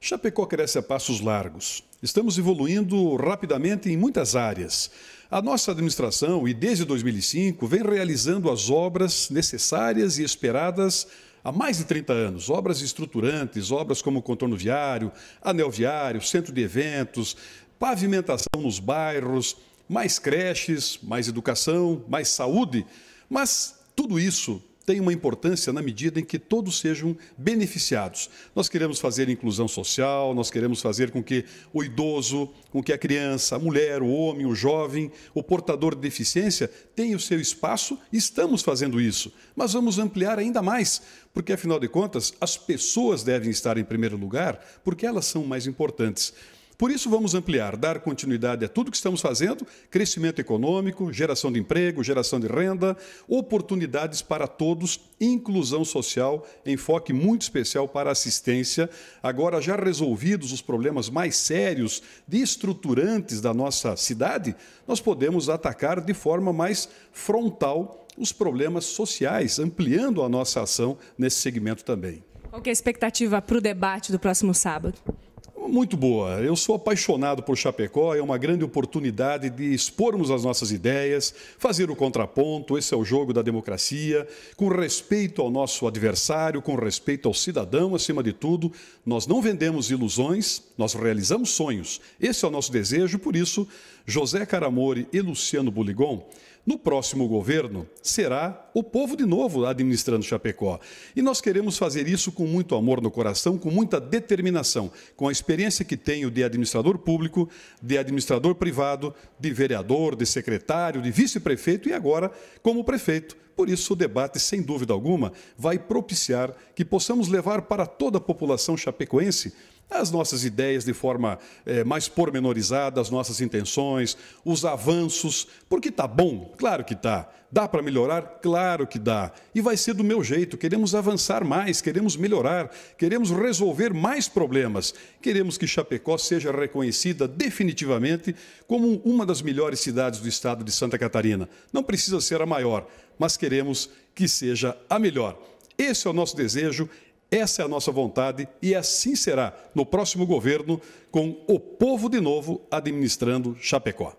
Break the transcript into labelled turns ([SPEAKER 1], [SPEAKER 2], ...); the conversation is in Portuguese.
[SPEAKER 1] Chapecó cresce a passos largos. Estamos evoluindo rapidamente em muitas áreas. A nossa administração, e desde 2005, vem realizando as obras necessárias e esperadas há mais de 30 anos. Obras estruturantes, obras como contorno viário, anel viário, centro de eventos, pavimentação nos bairros, mais creches, mais educação, mais saúde. Mas tudo isso tem uma importância na medida em que todos sejam beneficiados. Nós queremos fazer inclusão social, nós queremos fazer com que o idoso, com que a criança, a mulher, o homem, o jovem, o portador de deficiência tenha o seu espaço, estamos fazendo isso, mas vamos ampliar ainda mais, porque afinal de contas, as pessoas devem estar em primeiro lugar, porque elas são mais importantes. Por isso, vamos ampliar, dar continuidade a tudo que estamos fazendo: crescimento econômico, geração de emprego, geração de renda, oportunidades para todos, inclusão social, enfoque muito especial para assistência. Agora, já resolvidos os problemas mais sérios de estruturantes da nossa cidade, nós podemos atacar de forma mais frontal os problemas sociais, ampliando a nossa ação nesse segmento também. Qual é a expectativa para o debate do próximo sábado? Muito boa. Eu sou apaixonado por Chapecó, é uma grande oportunidade de expormos as nossas ideias, fazer o contraponto, esse é o jogo da democracia, com respeito ao nosso adversário, com respeito ao cidadão, acima de tudo. Nós não vendemos ilusões, nós realizamos sonhos. Esse é o nosso desejo, por isso, José Caramori e Luciano Buligon no próximo governo, será o povo de novo administrando Chapecó. E nós queremos fazer isso com muito amor no coração, com muita determinação, com a experiência que tenho de administrador público, de administrador privado, de vereador, de secretário, de vice-prefeito e agora como prefeito. Por isso, o debate, sem dúvida alguma, vai propiciar que possamos levar para toda a população chapecoense as nossas ideias de forma é, mais pormenorizada, as nossas intenções, os avanços, porque tá bom, claro que tá. Dá para melhorar? Claro que dá. E vai ser do meu jeito. Queremos avançar mais, queremos melhorar, queremos resolver mais problemas. Queremos que Chapecó seja reconhecida definitivamente como uma das melhores cidades do estado de Santa Catarina. Não precisa ser a maior, mas queremos que seja a melhor. Esse é o nosso desejo, essa é a nossa vontade e assim será no próximo governo, com o povo de novo administrando Chapecó.